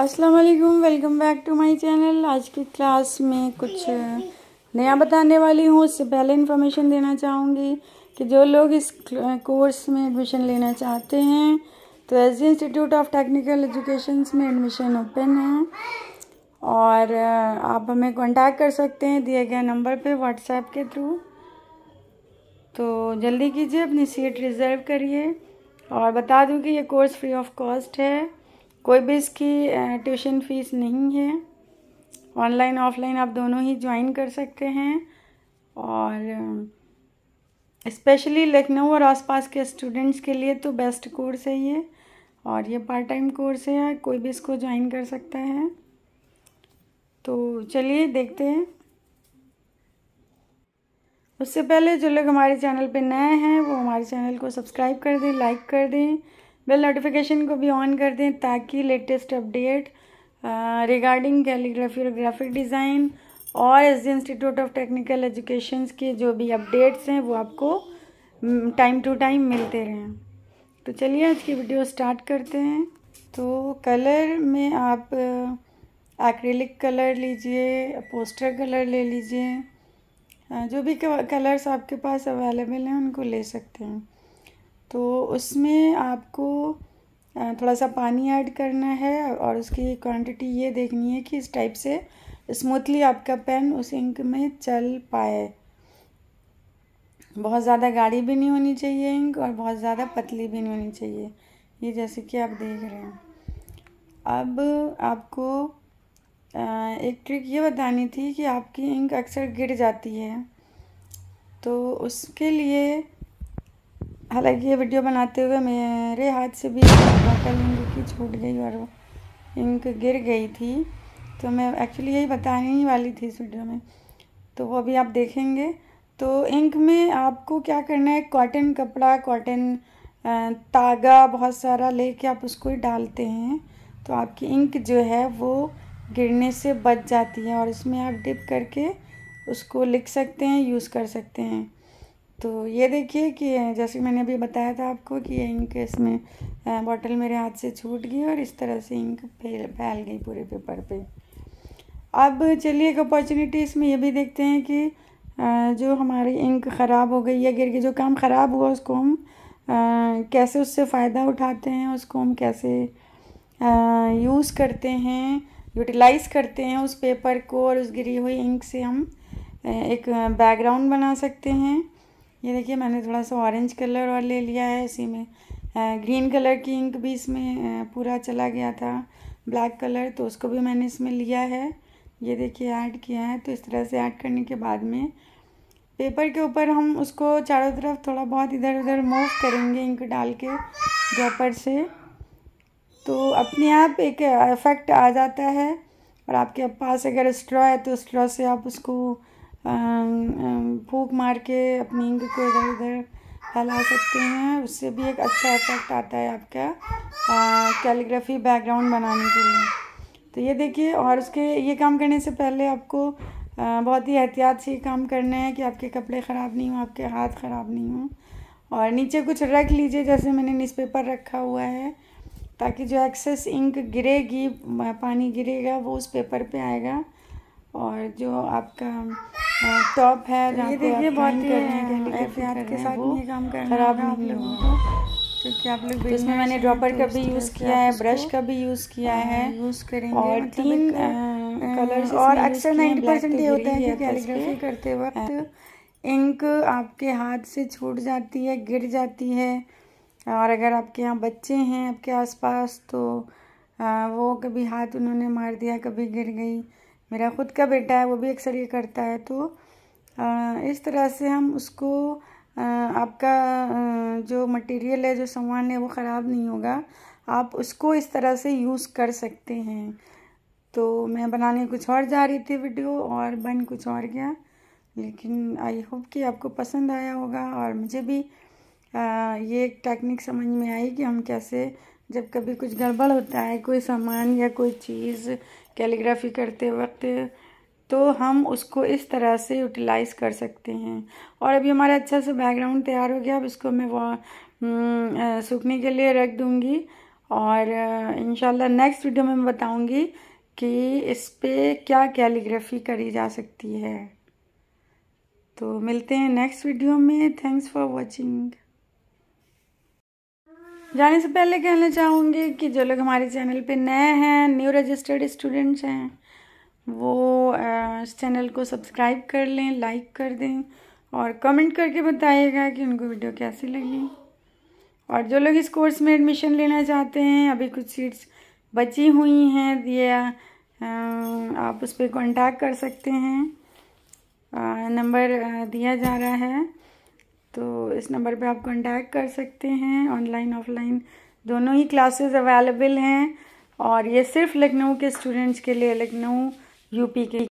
अस्सलाम वालेकुम welcome back to my channel आज की क्लास में कुछ नया बताने वाली हूँ उससे पहले इन्फॉर्मेशन देना चाहूँगी कि जो लोग इस कोर्स में एडमिशन लेना चाहते हैं तो S G institute of technical education में एडमिशन ओपन है और uh, आप हमें कांटेक्ट कर सकते हैं दिए गए नंबर पर व्हाट्सएप के थ्रू तो जल्दी कीजिए अपनी सीट रिज़र्व करिए और बता दूँ कि ये कोर्स फ्री ऑफ कॉस्ट है कोई भी इसकी ट्यूशन फीस नहीं है ऑनलाइन ऑफलाइन आप दोनों ही ज्वाइन कर सकते हैं और स्पेशली लखनऊ और आसपास के स्टूडेंट्स के लिए तो बेस्ट कोर्स है ये और ये पार्ट टाइम कोर्स है कोई भी इसको ज्वाइन कर सकता है तो चलिए देखते हैं उससे पहले जो लोग हमारे चैनल पे नए हैं वो हमारे चैनल को सब्सक्राइब कर दें लाइक कर दें बेल नोटिफिकेशन को भी ऑन कर दें ताकि लेटेस्ट अपडेट रिगार्डिंग कैलीग्राफी और ग्राफिक डिज़ाइन और S institute of technical education के जो भी अपडेट्स हैं वो आपको टाइम टू टाइम मिलते रहें तो चलिए आज की वीडियो स्टार्ट करते हैं तो कलर में आप एक्रेलिक uh, कलर लीजिए पोस्टर कलर ले लीजिए uh, जो भी कलर्स आपके पास अवेलेबल हैं उनको ले सकते हैं तो उसमें आपको थोड़ा सा पानी ऐड करना है और उसकी क्वांटिटी ये देखनी है कि इस टाइप से स्मूथली आपका पेन उस इंक में चल पाए बहुत ज़्यादा गाढ़ी भी नहीं होनी चाहिए इंक और बहुत ज़्यादा पतली भी नहीं होनी चाहिए ये जैसे कि आप देख रहे हैं अब आपको एक ट्रिक ये बतानी थी कि आपकी इंक अक्सर गिर जाती है तो उसके लिए हालांकि ये वीडियो बनाते हुए मेरे हाथ से भी बॉटल इंक की छूट गई और इंक गिर गई थी तो मैं एक्चुअली यही बताने ही वाली थी इस वीडियो में तो वो अभी आप देखेंगे तो इंक में आपको क्या करना है कॉटन कपड़ा कॉटन तागा बहुत सारा लेके आप उसको ही डालते हैं तो आपकी इंक जो है वो गिरने से बच जाती है और इसमें आप डिप करके उसको लिख सकते हैं यूज़ कर सकते हैं तो ये देखिए कि जैसे मैंने अभी बताया था आपको कि ये इंक इसमें बॉटल मेरे हाथ से छूट गई और इस तरह से इंक फैल फैल गई पूरे पेपर पे अब चलिए एक अपॉर्चुनिटी इसमें ये भी देखते हैं कि जो हमारी इंक ख़राब हो गई या गिर गई जो काम ख़राब हुआ उसको हम कैसे उससे फ़ायदा उठाते हैं उसको हम कैसे यूज़ करते हैं यूटिलाइज़ करते हैं उस पेपर को और उस गिरी हुई इंक से हम एक बैकग्राउंड बना सकते हैं ये देखिए मैंने थोड़ा सा ऑरेंज कलर और ले लिया है इसी में ग्रीन कलर की इंक भी इसमें पूरा चला गया था ब्लैक कलर तो उसको भी मैंने इसमें लिया है ये देखिए ऐड किया है तो इस तरह से ऐड करने के बाद में पेपर के ऊपर हम उसको चारों तरफ थोड़ा बहुत इधर उधर मूव करेंगे इंक डाल के ड्रॉपर से तो अपने आप एक इफ़ेक्ट आ जाता है और आपके पास अगर स्ट्रॉ है तो स्ट्रॉ से आप उसको फूक मार के अपनी इंक को इधर उधर फैला सकते हैं उससे भी एक अच्छा इफेक्ट आता है आपका कैलीग्राफी बैकग्राउंड बनाने के लिए तो ये देखिए और उसके ये काम करने से पहले आपको आ, बहुत ही एहतियात से काम करना है कि आपके कपड़े ख़राब नहीं हों आपके हाथ ख़राब नहीं हों और नीचे कुछ रख लीजिए जैसे मैंने न्यूज़पेपर रखा हुआ है ताकि जो एक्सेस इंक गिरेगी पानी गिरेगा वो उस पेपर पे आएगा और जो आपका टॉप हाँ, है जहाँ पे बहुत के एहतियात के साथ ये काम करना ख़राब नहीं होगा क्योंकि आप लोग तो इसमें मैंने ड्रॉपर तो का भी यूज़ किया हाँ, है ब्रश का भी यूज़ किया है यूज़ करेंगे और मतलब तीन कलर्स और अक्सर नाइन्टी परसेंट तो ये होता है कि कैलीग्राफी करते वक्त इंक आपके हाथ से छूट जाती है गिर जाती है और अगर आपके यहाँ बच्चे हैं आपके आसपास तो वो कभी हाथ उन्होंने मार दिया कभी गिर गई मेरा खुद का बेटा है वो भी अक्सर ये करता है तो इस तरह से हम उसको आपका जो मटेरियल है जो सामान है वो ख़राब नहीं होगा आप उसको इस तरह से यूज़ कर सकते हैं तो मैं बनाने कुछ और जा रही थी वीडियो और बन कुछ और गया लेकिन आई होप कि आपको पसंद आया होगा और मुझे भी आ, ये एक टेक्निक समझ में आई कि हम कैसे जब कभी कुछ गड़बड़ होता है कोई सामान या कोई चीज़ कैलीग्राफी करते वक्त तो हम उसको इस तरह से यूटिलाइज़ कर सकते हैं और अभी हमारा अच्छा सा बैकग्राउंड तैयार हो गया अब इसको मैं वह हम्म, सूखने के लिए रख दूँगी और इन नेक्स्ट वीडियो में मैं बताऊँगी कि इस पर क्या कैलीग्राफी करी जा सकती है तो मिलते हैं नेक्स्ट वीडियो में थैंक्स फॉर वॉचिंग जाने से पहले कहना चाहूँगी कि जो लोग हमारे चैनल पे नए हैं न्यू रजिस्टर्ड स्टूडेंट्स हैं वो इस चैनल को सब्सक्राइब कर लें लाइक कर दें और कमेंट करके बताइएगा कि उनको वीडियो कैसी लगी और जो लोग इस कोर्स में एडमिशन लेना चाहते हैं अभी कुछ सीट्स बची हुई हैं दिया आप उस पर कॉन्टैक्ट कर सकते हैं नंबर दिया जा रहा है तो इस नंबर पे आप कॉन्टैक्ट कर सकते हैं ऑनलाइन ऑफलाइन दोनों ही क्लासेस अवेलेबल हैं और ये सिर्फ लखनऊ के स्टूडेंट्स के लिए लखनऊ यूपी के